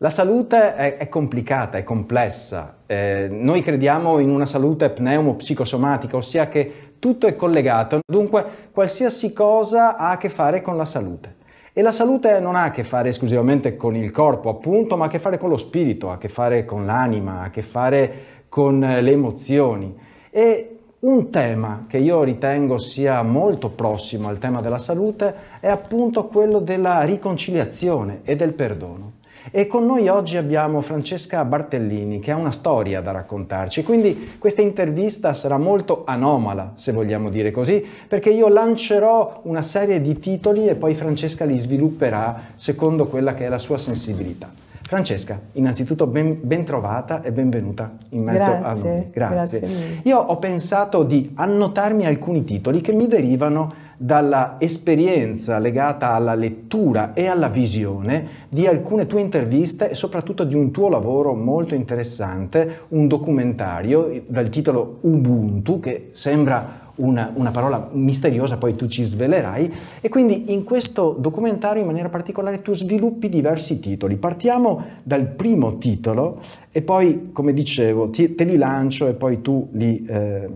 La salute è, è complicata, è complessa. Eh, noi crediamo in una salute pneumopsicosomatica, ossia che tutto è collegato, dunque qualsiasi cosa ha a che fare con la salute. E la salute non ha a che fare esclusivamente con il corpo, appunto, ma ha a che fare con lo spirito, ha a che fare con l'anima, ha a che fare con eh, le emozioni. E un tema che io ritengo sia molto prossimo al tema della salute è appunto quello della riconciliazione e del perdono. E con noi oggi abbiamo Francesca Bartellini che ha una storia da raccontarci, quindi questa intervista sarà molto anomala, se vogliamo dire così, perché io lancerò una serie di titoli e poi Francesca li svilupperà secondo quella che è la sua sensibilità. Francesca, innanzitutto ben, ben, trovata e benvenuta in mezzo grazie, a noi. Grazie. grazie Io ho pensato di annotarmi alcuni titoli che mi derivano dalla esperienza legata alla lettura e alla visione di alcune tue interviste e soprattutto di un tuo lavoro molto interessante, un documentario dal titolo Ubuntu che sembra una, una parola misteriosa, poi tu ci svelerai. E quindi in questo documentario in maniera particolare tu sviluppi diversi titoli. Partiamo dal primo titolo e poi, come dicevo, ti, te li lancio e poi tu li, eh,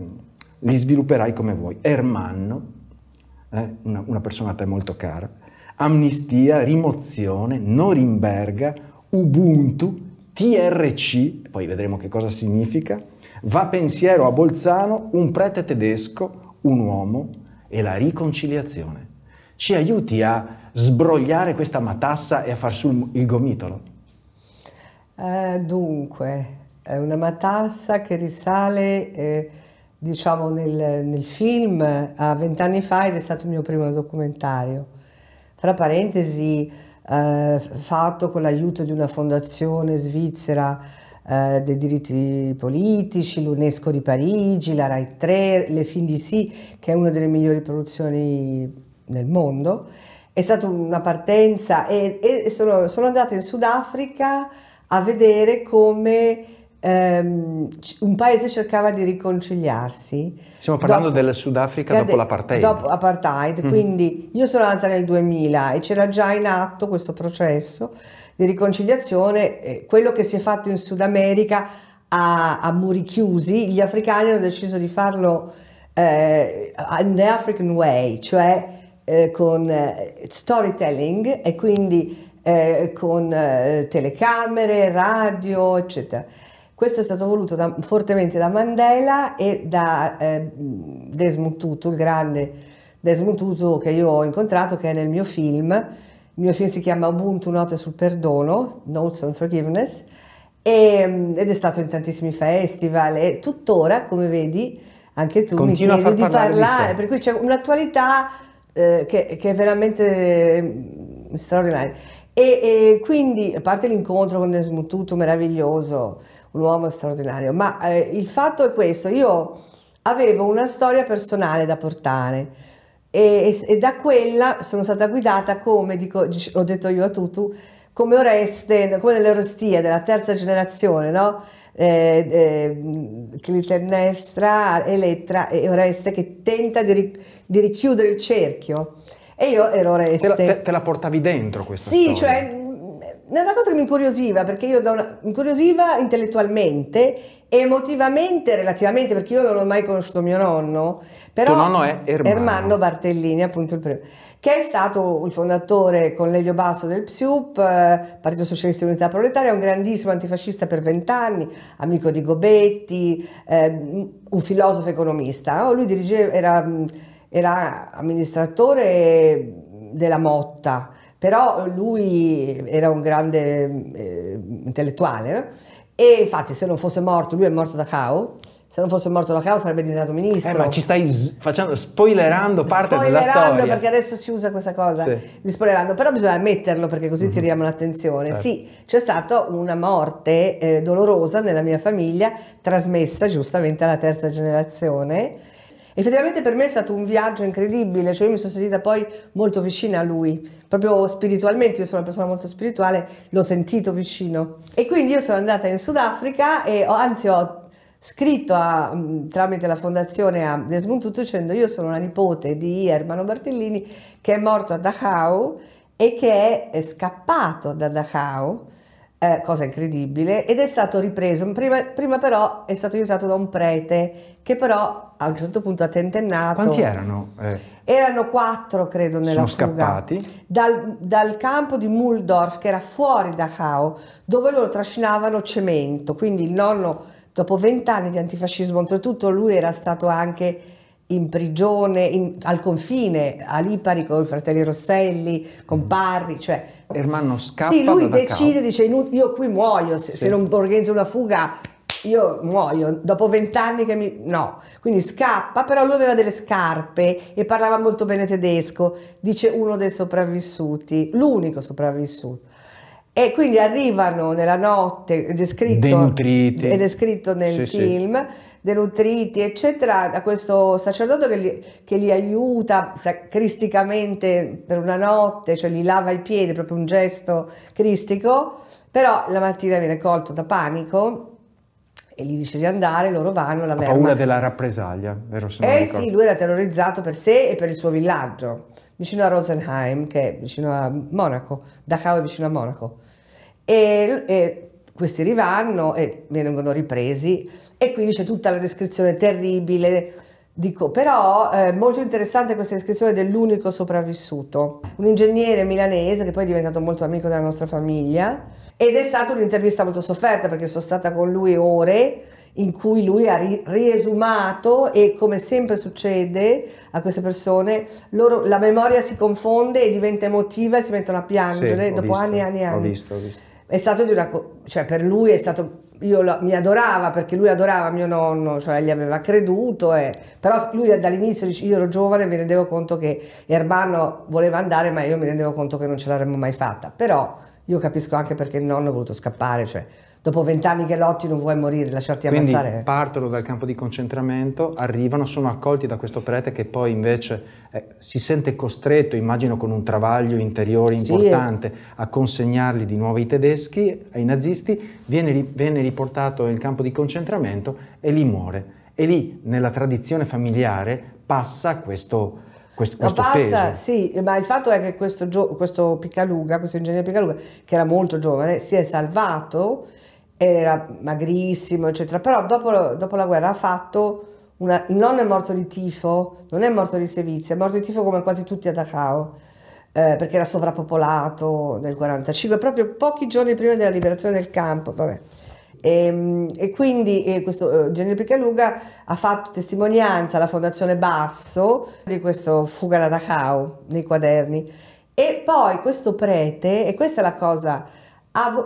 li svilupperai come vuoi. Ermanno, eh, una, una persona a te molto cara, amnistia, rimozione, Norimberga, Ubuntu, TRC, poi vedremo che cosa significa, Va pensiero a Bolzano un prete tedesco, un uomo e la riconciliazione. Ci aiuti a sbrogliare questa matassa e a far sul il gomitolo? Eh, dunque, è una matassa che risale, eh, diciamo, nel, nel film a vent'anni fa ed è stato il mio primo documentario. Tra parentesi, eh, fatto con l'aiuto di una fondazione svizzera eh, dei diritti politici, l'UNESCO di Parigi, la RAI 3, le Fin di Sì, che è una delle migliori produzioni nel mondo. È stata una partenza e, e sono, sono andata in Sudafrica a vedere come Um, un paese cercava di riconciliarsi. Stiamo parlando dopo, del Sudafrica dopo l'apartheid. Dopo apartheid, mm. quindi io sono andata nel 2000 e c'era già in atto questo processo di riconciliazione. quello che si è fatto in Sud America a, a muri chiusi, gli africani hanno deciso di farlo eh, the African way, cioè eh, con eh, storytelling e quindi eh, con eh, telecamere, radio, eccetera. Questo è stato voluto da, fortemente da Mandela e da eh, Desmond Tutu, il grande Desmond Tutu che io ho incontrato, che è nel mio film. Il mio film si chiama Ubuntu Note sul perdono, Notes on Forgiveness, e, ed è stato in tantissimi festival e tuttora, come vedi, anche tu Continua mi chiedi parlare di parlare, di per cui c'è un'attualità eh, che, che è veramente mm, straordinaria. E, e, quindi, a parte l'incontro con Desmond Tutu, meraviglioso, un uomo straordinario, ma eh, il fatto è questo, io avevo una storia personale da portare e, e, e da quella sono stata guidata come, dico, l'ho detto io a Tutu, come Oreste, come delle della terza generazione, no? Eh, eh, Clitennestra, Elettra e Oreste che tenta di, ri, di richiudere il cerchio e io ero resta. Te, te, te, la portavi dentro questa sì, storia? Sì, cioè mm, è una cosa che mi incuriosiva, perché io da una, mi incuriosiva intellettualmente, emotivamente, relativamente, perché io non ho mai conosciuto mio nonno, però Tuo nonno è Ermanno. Ermanno Bartellini, appunto il primo, che è stato il fondatore con Lelio Basso del PSUP, eh, Partito Socialista Unità Proletaria, un grandissimo antifascista per vent'anni, amico di Gobetti, eh, un filosofo economista, no? Oh, lui dirigeva, era mm, era amministratore della Motta, però lui era un grande eh, intellettuale no? e infatti se non fosse morto, lui è morto da Cao, se non fosse morto da Cao sarebbe diventato ministro. Eh, ma ci stai facendo, spoilerando parte spoilerando della storia. Spoilerando perché adesso si usa questa cosa sì. di spoilerando, però bisogna ammetterlo perché così mm-hmm. tiriamo l'attenzione. Certo. Sì, c'è stata una morte eh, dolorosa nella mia famiglia, trasmessa giustamente alla terza generazione Effettivamente per me è stato un viaggio incredibile, cioè io mi sono sentita poi molto vicina a lui, proprio spiritualmente, io sono una persona molto spirituale, l'ho sentito vicino. E quindi io sono andata in Sudafrica e ho, anzi ho scritto a, mm, tramite la fondazione a Desmond Tutu dicendo io sono la nipote di Ermano Bartellini che è morto a Dachau e che è, è scappato da Dachau eh, cosa incredibile, ed è stato ripreso. Prima, prima, però è stato aiutato da un prete che però a un certo punto ha tentennato. Quanti erano? Eh, erano quattro, credo, nella sono fuga. scappati? Dal, dal, campo di Muldorf, che era fuori da Dachau, dove loro trascinavano cemento. Quindi il nonno, dopo vent'anni di antifascismo, oltretutto lui era stato anche in prigione, in, al confine, a Lipari con i fratelli Rosselli, con mm. Parri, cioè... Ermanno scappa Sì, lui decide, dice, io qui muoio, se, sì. se non organizzo una fuga io muoio dopo vent'anni che mi... no, quindi scappa, però lui aveva delle scarpe e parlava molto bene tedesco, dice uno dei sopravvissuti, l'unico sopravvissuto. E quindi arrivano nella notte, è descritto, è descritto nel sì, film, sì. denutriti, eccetera, da questo sacerdote che li, che li, aiuta cristicamente per una notte, cioè gli lava i piedi, proprio un gesto cristico, però la mattina viene colto da panico e gli dice di andare, loro vanno, la Wehrmacht... Ha paura della rappresaglia, vero? Se eh sì, lui era terrorizzato per sé e per il suo villaggio, vicino a Rosenheim, che è vicino a Monaco, Dachau è vicino a Monaco. E, e questi rivanno e vengono ripresi e quindi c'è tutta la descrizione terribile Dico, però è eh, molto interessante questa descrizione dell'unico sopravvissuto, un ingegnere milanese che poi è diventato molto amico della nostra famiglia ed è stata un'intervista molto sofferta perché sono stata con lui ore in cui lui ha ri- riesumato e come sempre succede a queste persone, loro, la memoria si confonde e diventa emotiva e si mettono a piangere sì, dopo visto, anni e anni e anni. Ho visto, ho visto. È stato di una... Co- cioè per lui è stato io lo, mi adorava perché lui adorava mio nonno, cioè gli aveva creduto, e, eh. però lui dall'inizio dice io ero giovane e mi rendevo conto che Erbano voleva andare ma io mi rendevo conto che non ce l'avremmo mai fatta, però io capisco anche perché il nonno è voluto scappare, cioè dopo vent'anni che lotti non vuoi morire, lasciarti Quindi ammazzare. partono dal campo di concentramento, arrivano, sono accolti da questo prete che poi invece eh, si sente costretto, immagino con un travaglio interiore importante, sì, a consegnarli di nuovo ai tedeschi, ai nazisti, viene, viene riportato in campo di concentramento e lì muore. E lì, nella tradizione familiare, passa questo questo, questo passa, peso. Sì, ma il fatto è che questo, questo Piccaluga, questo ingegnere Picaluga, che era molto giovane, si è salvato era magrissimo, eccetera. Però dopo, dopo la guerra ha fatto una, il nonno è morto di tifo, non è morto di sevizia, è morto di tifo come quasi tutti a Dachau, eh, perché era sovrappopolato nel 1945, proprio pochi giorni prima della liberazione del campo. Vabbè. E, ehm, e, quindi e questo eh, Gianni Piccaluga ha fatto testimonianza alla Fondazione Basso di questa Fuga da Dachau nei quaderni. E poi questo prete, e questa è la cosa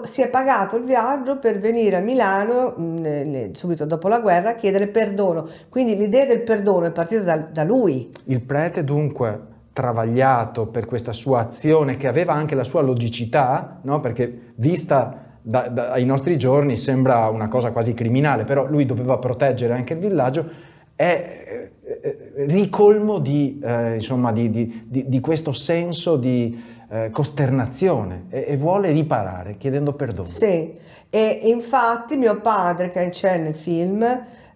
si è pagato il viaggio per venire a Milano mh, mm, subito dopo la guerra a chiedere perdono. Quindi l'idea del perdono è partita da, da lui. Il prete dunque travagliato per questa sua azione che aveva anche la sua logicità, no? perché vista da, da, ai nostri giorni sembra una cosa quasi criminale, però lui doveva proteggere anche il villaggio, è, eh, eh, ricolmo di, eh, insomma, di, di, di questo senso di eh, costernazione e, e, vuole riparare chiedendo perdono. Sì, e infatti mio padre che c'è nel film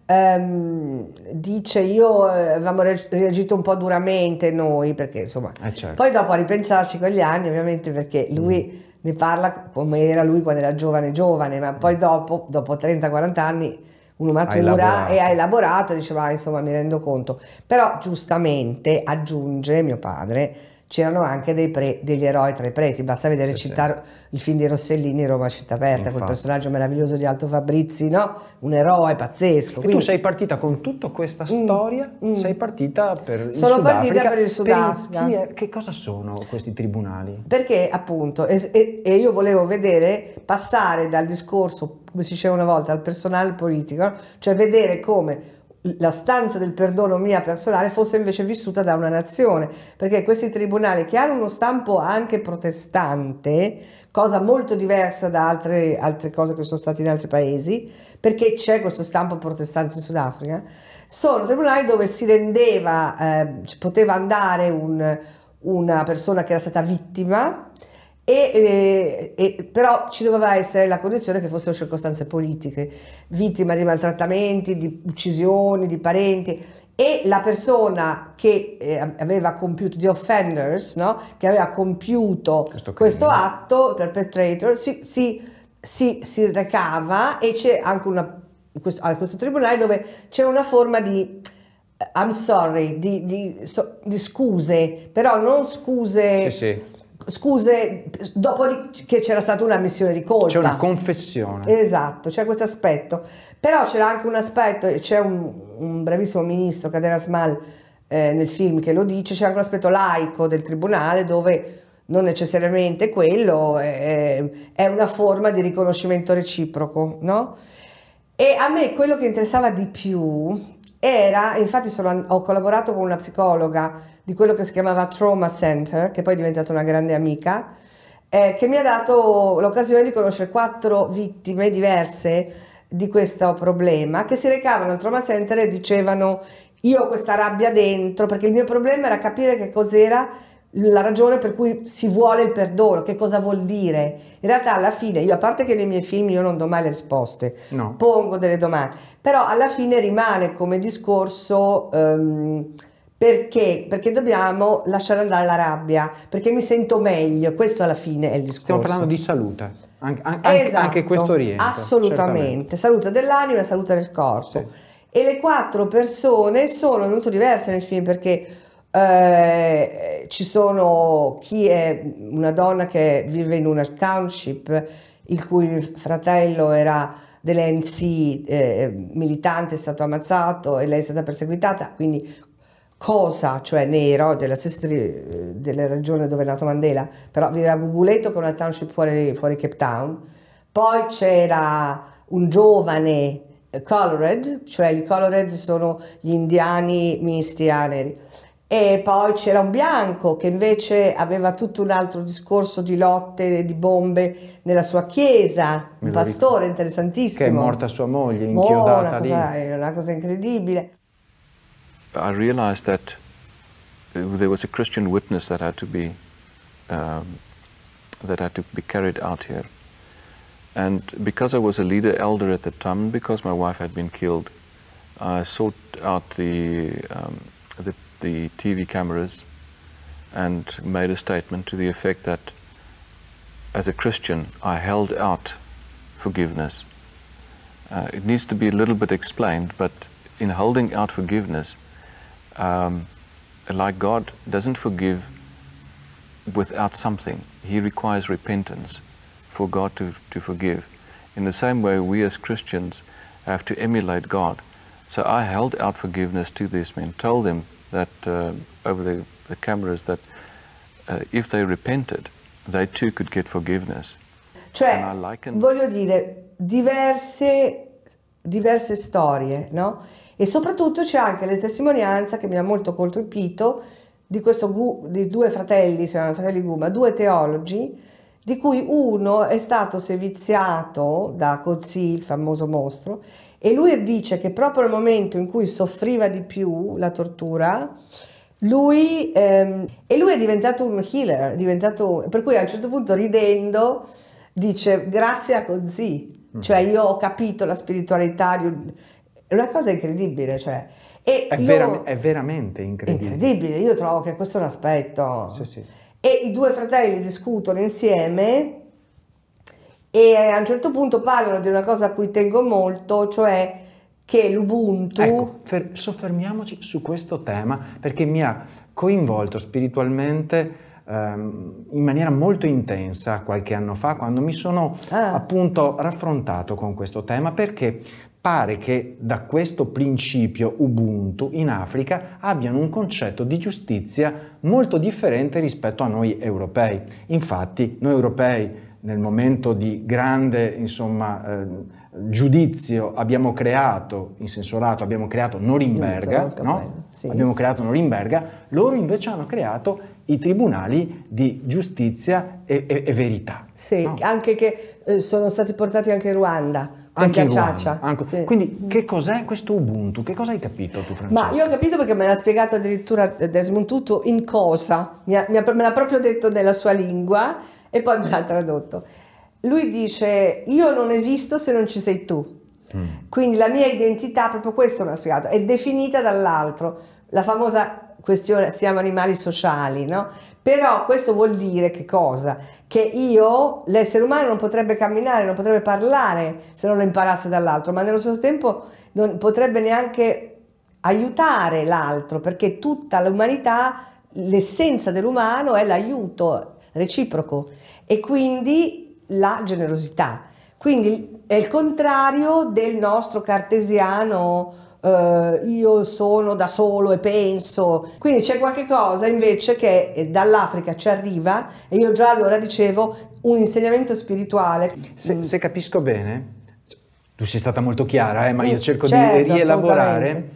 ehm, dice io eh, avevamo reagito un po' duramente noi perché insomma eh certo. poi dopo a ripensarci quegli anni ovviamente perché lui mm. ne parla come era lui quando era giovane giovane ma poi mm. dopo, dopo 30-40 anni uno matura e ha elaborato diceva insomma mi rendo conto però giustamente aggiunge mio padre c'erano anche pre, degli eroi tra i preti, basta vedere sì, citare sì. il film di Rossellini Roma città aperta, quel personaggio meraviglioso di Alto Fabrizi, no? Un eroe pazzesco. E quindi... tu sei partita con tutta questa mm, storia, mm, sei partita per il Sono il partita per il Sudafrica. Per che cosa sono questi tribunali? Perché appunto, e, e io volevo vedere passare dal discorso, come si diceva una volta, al personale politico, cioè vedere come la stanza del perdono mia personale fosse invece vissuta da una nazione, perché questi tribunali che hanno uno stampo anche protestante, cosa molto diversa da altre, altre cose che sono state in altri paesi, perché c'è questo stampo protestante in Sudafrica, sono tribunali dove si rendeva, eh, poteva andare un, una persona che era stata vittima, e, eh, e, però ci doveva essere la condizione che fossero circostanze politiche, vittima di maltrattamenti, di uccisioni, di parenti e la persona che eh, aveva compiuto, gli offenders, no? che aveva compiuto questo, questo atto, perpetrator, si, si, si, si recava e c'è anche una, questo, a questo tribunale dove c'è una forma di... Eh, I'm sorry, di, di, so, di scuse, però non scuse sì, sì scuse dopo che c'era stata una missione di colpa. C'è una confessione. Esatto, c'è questo aspetto. Però c'era anche un aspetto, c'è un, un bravissimo ministro, Cadena Smal, eh, nel film che lo dice, c'è anche un aspetto laico del tribunale dove non necessariamente quello è, è una forma di riconoscimento reciproco, no? E a me quello che interessava di più era, infatti sono, ho collaborato con una psicologa di quello che si chiamava Trauma Center, che poi è diventata una grande amica, eh, che mi ha dato l'occasione di conoscere quattro vittime diverse di questo problema, che si recavano al Trauma Center e dicevano io ho questa rabbia dentro, perché il mio problema era capire che cos'era la ragione per cui si vuole il perdono, che cosa vuol dire? In realtà alla fine, io a parte che nei miei film io non do mai le risposte, no. pongo delle domande, però alla fine rimane come discorso um, perché? Perché dobbiamo lasciare andare la rabbia, perché mi sento meglio, questo alla fine è il discorso. Stiamo parlando di salute, An an esatto, anche questo rientra. Assolutamente, certamente. salute dell'anima e salute del corpo. Sì. E le quattro persone sono molto diverse nel film perché eh, ci sono chi è una donna che vive in una township il cui fratello era dell'NC eh, militante, è stato ammazzato e lei è stata perseguitata, quindi cosa, cioè nero, della stessa eh, della regione dove è nato Mandela, però viveva a Guguleto che è una township fuori, fuori Cape Town, poi c'era un giovane eh, colored, cioè i colored sono gli indiani misti a neri, e poi c'era un bianco che invece aveva tutto un altro discorso di lotte, di bombe nella sua chiesa, un pastore interessantissimo. Che è morta sua moglie, inchiodata oh, cosa, lì. È una cosa incredibile. I realized that there was a Christian witness that had to be, um, that had to be carried out here. And because I was a leader elder at the time, because my wife had been killed, I sought out the, um, the the TV cameras and made a statement to the effect that as a Christian, I held out forgiveness. Uh, it needs to be a little bit explained, but in holding out forgiveness, um, like God doesn't forgive without something. He requires repentance for God to, to forgive. In the same way, we as Christians have to emulate God. So I held out forgiveness to these men, told them that uh, over the, the, cameras that uh, if they repented, they too could get forgiveness. Cioè, voglio dire, diverse, diverse storie, no? E soprattutto c'è anche la testimonianza che mi ha molto colpito di, questo, di due fratelli, si chiamano fratelli Guma, due teologi, di cui uno è stato seviziato da Cozzi, il famoso mostro, e lui dice che proprio al momento in cui soffriva di più la tortura, lui, ehm, e lui è diventato un healer, diventato, per cui a un certo punto ridendo dice grazie a così, mm. cioè io ho capito la spiritualità di un, è una cosa incredibile, cioè, è, io, vera, è, veramente incredibile. Incredibile, io trovo che questo è un aspetto. Sì, sì. E i due fratelli discutono insieme e a un certo punto parlano di una cosa a cui tengo molto, cioè che l'Ubuntu... Ecco, fer- soffermiamoci su questo tema perché mi ha coinvolto spiritualmente ehm, in maniera molto intensa qualche anno fa quando mi sono ah. appunto raffrontato con questo tema perché pare che da questo principio Ubuntu in Africa abbiano un concetto di giustizia molto differente rispetto a noi europei. Infatti noi europei nel momento di grande insomma, eh, giudizio abbiamo creato, in senso lato, abbiamo creato Norimberga, no? sì. abbiamo creato Norimberga, loro invece hanno creato i tribunali di giustizia e, e, e verità. Sì, no? anche che eh, sono stati portati anche in Ruanda anche Ciaccia. Anche... Sì. Quindi che cos'è questo Ubuntu? Che cosa hai capito tu Francesca? Ma io ho capito perché me l'ha spiegato addirittura Desmond Tutu in cosa, mi ha, mi ha, me l'ha proprio detto nella sua lingua e poi me l'ha tradotto. Lui dice io non esisto se non ci sei tu. Mm. Quindi la mia identità, proprio questo non ha spiegato, è definita dall'altro. La famosa questione, siamo animali sociali, no? Però questo vuol dire che cosa? Che io, l'essere umano, non potrebbe camminare, non potrebbe parlare se non lo imparasse dall'altro, ma nello stesso tempo non potrebbe neanche aiutare l'altro, perché tutta l'umanità, l'essenza dell'umano è l'aiuto reciproco e quindi la generosità. Quindi è il contrario del nostro cartesiano Uh, io sono da solo e penso. Quindi c'è qualche cosa invece che eh, dall'Africa ci arriva e io già allora dicevo un insegnamento spirituale. Se, mm. se capisco bene, tu sei stata molto chiara, eh, ma io mm, cerco certo, di rielaborare.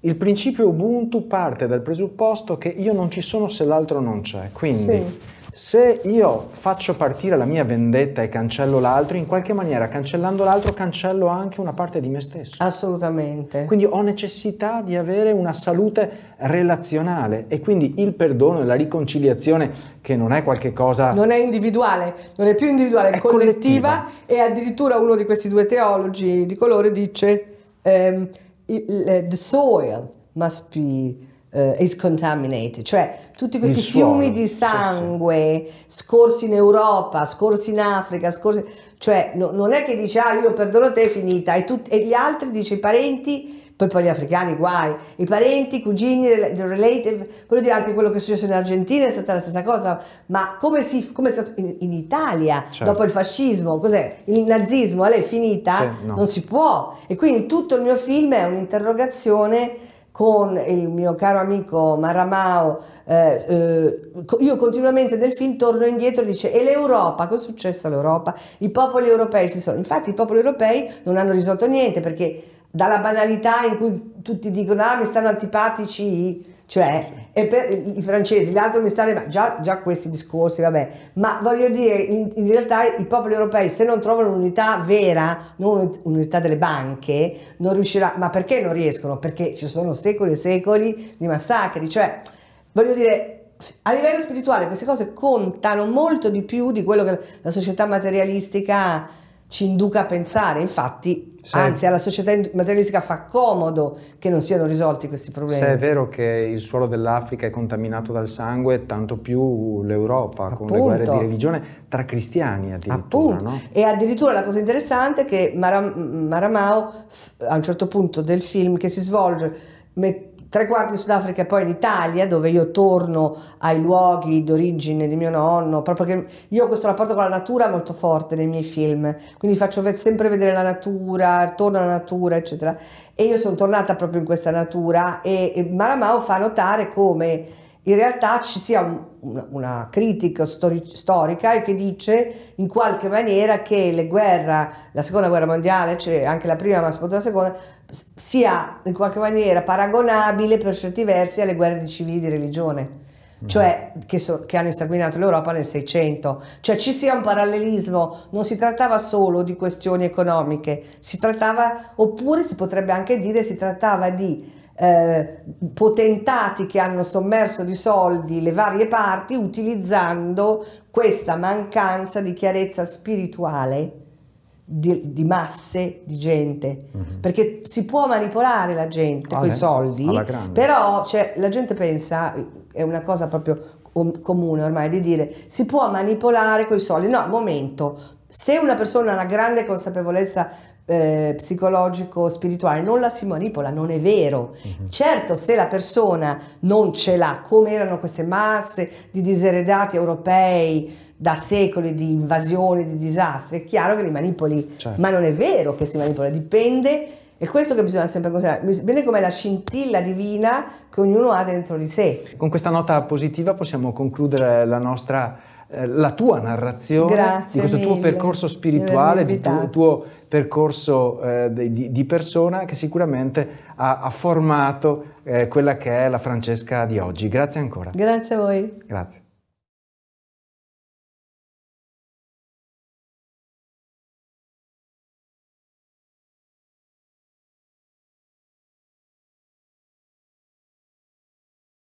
Il principio Ubuntu parte dal presupposto che io non ci sono se l'altro non c'è. Quindi. Sì se io faccio partire la mia vendetta e cancello l'altro, in qualche maniera cancellando l'altro cancello anche una parte di me stesso. Assolutamente. Quindi ho necessità di avere una salute relazionale e quindi il perdono e la riconciliazione che non è qualcosa... Non è individuale, non è più individuale, è collettiva, collettiva. e addirittura uno di questi due teologi di colore dice um, the soil must be Uh, is contaminated, cioè tutti questi fiumi di sangue sì, sì. scorsi in Europa, scorsi in Africa, scorsi... cioè no, non è che dice ah io perdono te è finita e, tu, e gli altri dice i parenti, poi poi gli africani guai, i parenti, i cugini, the relative, voglio dire anche quello che è successo in Argentina è stata la stessa cosa, ma come, si, come è stato in, in Italia certo. dopo il fascismo, cos'è? Il nazismo, lei è finita? Sì, no. Non si può e quindi tutto il mio film è un'interrogazione con il mio caro amico Maramao, eh, eh, io continuamente nel film torno indietro e dice e l'Europa, cosa è successo all'Europa? I popoli europei si sono, infatti i popoli europei non hanno risolto niente perché dalla banalità in cui tutti dicono ah mi stanno antipatici, cioè i francesi, l'altro mi stanno... Già, già questi discorsi, vabbè, ma voglio dire, in, in realtà i popoli europei se non trovano un'unità vera, non un'unità delle banche, non riuscirà... Ma perché non riescono? Perché ci sono secoli e secoli di massacri, cioè voglio dire a livello spirituale queste cose contano molto di più di quello che la società materialistica ci induca a pensare, infatti, sì. anzi alla società materialistica fa comodo che non siano risolti questi problemi. Se è vero che il suolo dell'Africa è contaminato dal sangue, tanto più l'Europa Appunto. con le guerre di religione tra cristiani addirittura. No? E addirittura la cosa interessante è che Maram Maramao a un certo punto del film che si svolge tre quarti in Sudafrica e poi in Italia, dove io torno ai luoghi d'origine di mio nonno, proprio perché io ho questo rapporto con la natura molto forte nei miei film, quindi faccio sempre vedere la natura, torno alla natura, eccetera. E io sono tornata proprio in questa natura e, e Maramao fa notare come in realtà ci sia un, una, una critica stori storica che dice in qualche maniera che le guerre, la seconda guerra mondiale, cioè anche la prima ma soprattutto la seconda, sia in qualche maniera paragonabile per certi versi alle guerre di civili di religione mm-hmm. cioè che, so, che, hanno insanguinato l'Europa nel 600, cioè ci sia un parallelismo, non si trattava solo di questioni economiche, si trattava, oppure si potrebbe anche dire, si trattava di eh, potentati che hanno sommerso di soldi le varie parti utilizzando questa mancanza di chiarezza spirituale di, di masse di gente mm -hmm. perché si può manipolare la gente con i ah, eh? soldi però cioè, la gente pensa è una cosa proprio comune ormai di dire si può manipolare con i soldi no momento se una persona ha una grande consapevolezza eh, psicologico spirituale non la si manipola, non è vero. Mm-hmm. Certo, se la persona non ce l'ha, come erano queste masse di diseredati europei da secoli di invasioni, di disastri, è chiaro che li manipoli, certo. ma non è vero che si manipola, dipende è questo che bisogna sempre considerare, bene come la scintilla divina che ognuno ha dentro di sé. Con questa nota positiva possiamo concludere la nostra eh, la tua narrazione, Grazie di questo mille. tuo percorso spirituale, di tuo, tuo percorso eh, di, di, persona che sicuramente ha, ha formato eh, quella che è la Francesca di oggi. Grazie ancora. Grazie a voi. Grazie.